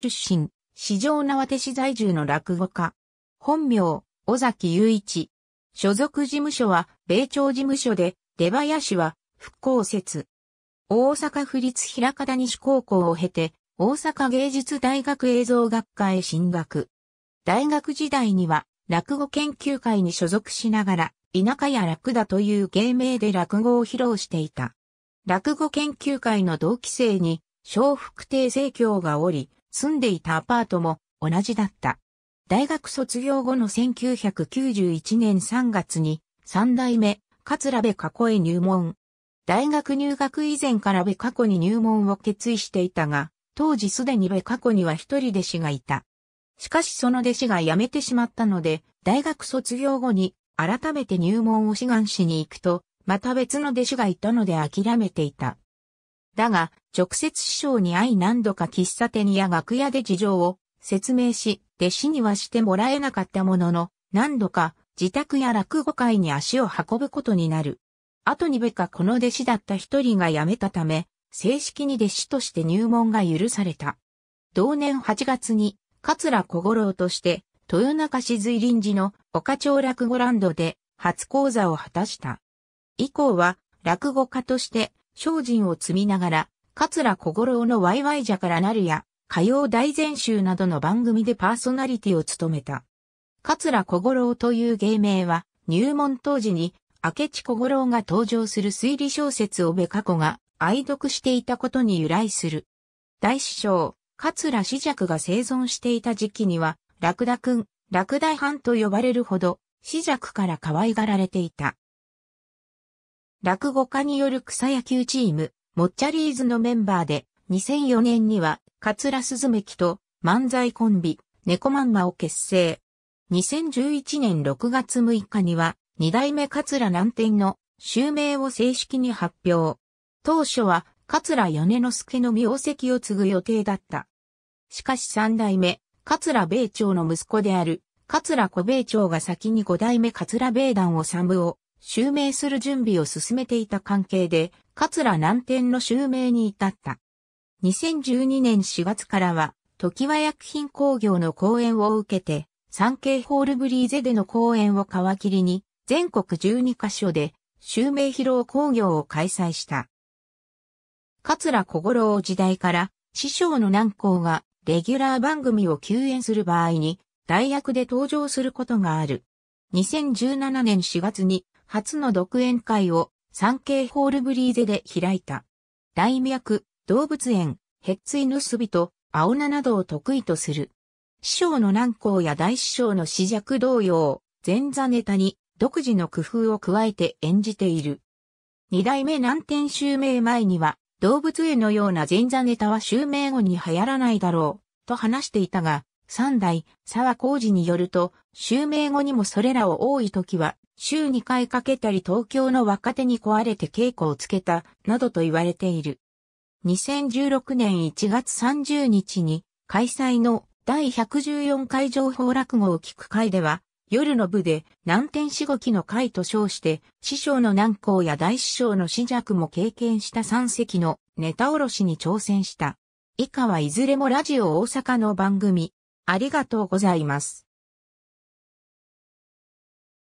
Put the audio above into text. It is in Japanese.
出身、市場縄手市在住の落語家。本名、尾崎雄一。所属事務所は、米朝事務所で、出林は、復興説。大阪府立平方西高校を経て、大阪芸術大学映像学科へ進学。大学時代には、落語研究会に所属しながら、田舎や楽だという芸名で落語を披露していた。落語研究会の同期生に、小福亭生協がおり、住んでいたアパートも同じだった。大学卒業後の1991年3月に3代目、桂部加古へ入門。大学入学以前から部加古に入門を決意していたが、当時すでに部加古には一人弟子がいた。しかしその弟子が辞めてしまったので、大学卒業後に改めて入門を志願しに行くと、また別の弟子がいたので諦めていた。だが、直接師匠に会い何度か喫茶店や楽屋で事情を説明し、弟子にはしてもらえなかったものの、何度か自宅や落語会に足を運ぶことになる。後にべかこの弟子だった一人が辞めたため、正式に弟子として入門が許された。同年8月に、桂小五郎として、豊中市随臨時の岡町落語ランドで初講座を果たした。以降は、落語家として精進を積みながら、桂小五郎のワイワイじゃからなるや、歌謡大全集などの番組でパーソナリティを務めた。桂小五郎という芸名は、入門当時に、明智小五郎が登場する推理小説をべか子が愛読していたことに由来する。大師匠、桂史尺が生存していた時期には、ラクダくん、ラクダ藩と呼ばれるほど、史尺から可愛がられていた。落語家による草野球チーム、モッチャリーズのメンバーで、2004年には、桂ズめきと漫才コンビ、猫まんまを結成。2011年6月6日には、二代目桂南天の襲名を正式に発表。当初は、桂米之助の名跡を継ぐ予定だった。しかし三代目、桂米朝の息子である、桂小米朝が先に五代目桂米団を参謀を襲名する準備を進めていた関係で、桂南天の襲名に至った。2012年4月からは、時和薬品工業の講演を受けて、産経ホールブリーゼでの講演を皮切りに、全国12カ所で、襲名披露工業を開催した。桂小五郎時代から、師匠の南光が、レギュラー番組を休演する場合に、代役で登場することがある。2017年4月に、初の独演会を産経ホールブリーゼで開いた。大脈、動物園、ヘッツイヌスビと、青菜などを得意とする。師匠の南光や大師匠の死弱同様、前座ネタに独自の工夫を加えて演じている。二代目南天襲名前には、動物園のような前座ネタは襲名後に流行らないだろう、と話していたが、三代、沢浩二によると、襲名後にもそれらを多い時は、週2回かけたり東京の若手に壊れて稽古をつけた、などと言われている。2016年1月30日に、開催の第114回情報落語を聞く会では、夜の部で南天四五期の会と称して、師匠の南光や大師匠の死弱も経験した三席のネタおろしに挑戦した。以下はいずれもラジオ大阪の番組、ありがとうございます。